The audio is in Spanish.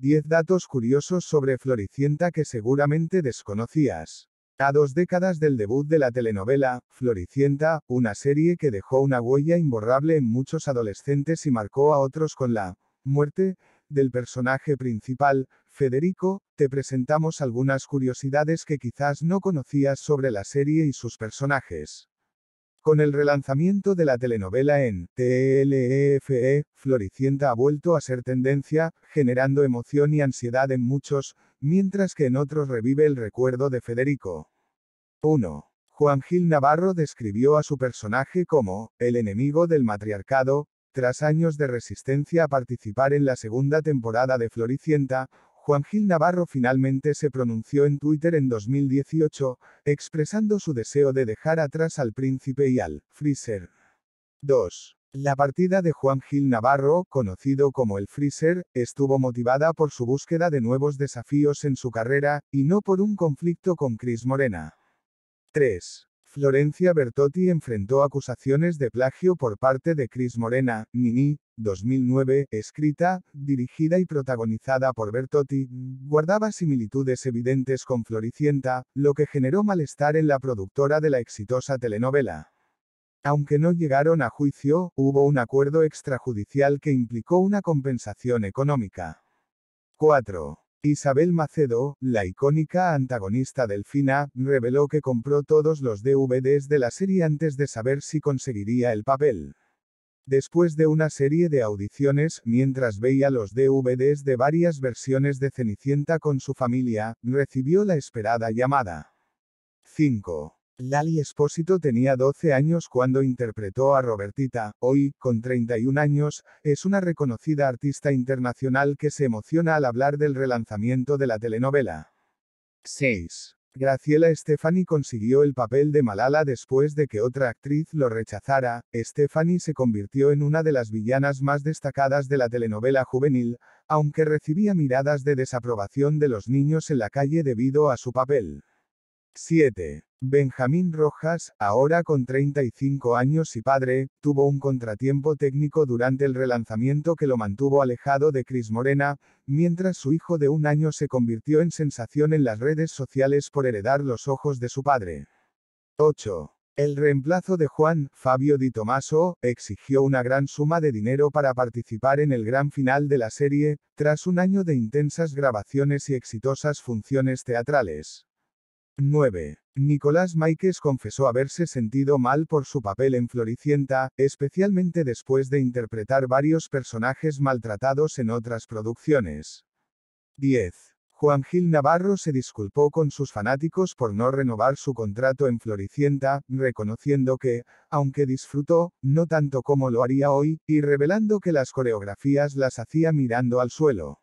10 datos curiosos sobre Floricienta que seguramente desconocías. A dos décadas del debut de la telenovela, Floricienta, una serie que dejó una huella imborrable en muchos adolescentes y marcó a otros con la muerte del personaje principal, Federico, te presentamos algunas curiosidades que quizás no conocías sobre la serie y sus personajes. Con el relanzamiento de la telenovela en TLEFE, e, Floricienta ha vuelto a ser tendencia, generando emoción y ansiedad en muchos, mientras que en otros revive el recuerdo de Federico. 1. Juan Gil Navarro describió a su personaje como el enemigo del matriarcado, tras años de resistencia a participar en la segunda temporada de Floricienta, Juan Gil Navarro finalmente se pronunció en Twitter en 2018, expresando su deseo de dejar atrás al príncipe y al Freezer. 2. La partida de Juan Gil Navarro, conocido como el Freezer, estuvo motivada por su búsqueda de nuevos desafíos en su carrera, y no por un conflicto con Cris Morena. 3. Florencia Bertotti enfrentó acusaciones de plagio por parte de Cris Morena, Nini, 2009, escrita, dirigida y protagonizada por Bertotti, guardaba similitudes evidentes con Floricienta, lo que generó malestar en la productora de la exitosa telenovela. Aunque no llegaron a juicio, hubo un acuerdo extrajudicial que implicó una compensación económica. 4. Isabel Macedo, la icónica antagonista delfina, reveló que compró todos los DVDs de la serie antes de saber si conseguiría el papel. Después de una serie de audiciones, mientras veía los DVDs de varias versiones de Cenicienta con su familia, recibió la esperada llamada. 5. Lali Espósito tenía 12 años cuando interpretó a Robertita, hoy, con 31 años, es una reconocida artista internacional que se emociona al hablar del relanzamiento de la telenovela. 6. Graciela Estefani consiguió el papel de Malala después de que otra actriz lo rechazara, Estefani se convirtió en una de las villanas más destacadas de la telenovela juvenil, aunque recibía miradas de desaprobación de los niños en la calle debido a su papel. 7. Benjamín Rojas, ahora con 35 años y padre, tuvo un contratiempo técnico durante el relanzamiento que lo mantuvo alejado de Cris Morena, mientras su hijo de un año se convirtió en sensación en las redes sociales por heredar los ojos de su padre. 8. El reemplazo de Juan, Fabio Di Tomaso, exigió una gran suma de dinero para participar en el gran final de la serie, tras un año de intensas grabaciones y exitosas funciones teatrales. 9. Nicolás Maikes confesó haberse sentido mal por su papel en Floricienta, especialmente después de interpretar varios personajes maltratados en otras producciones. 10. Juan Gil Navarro se disculpó con sus fanáticos por no renovar su contrato en Floricienta, reconociendo que, aunque disfrutó, no tanto como lo haría hoy, y revelando que las coreografías las hacía mirando al suelo.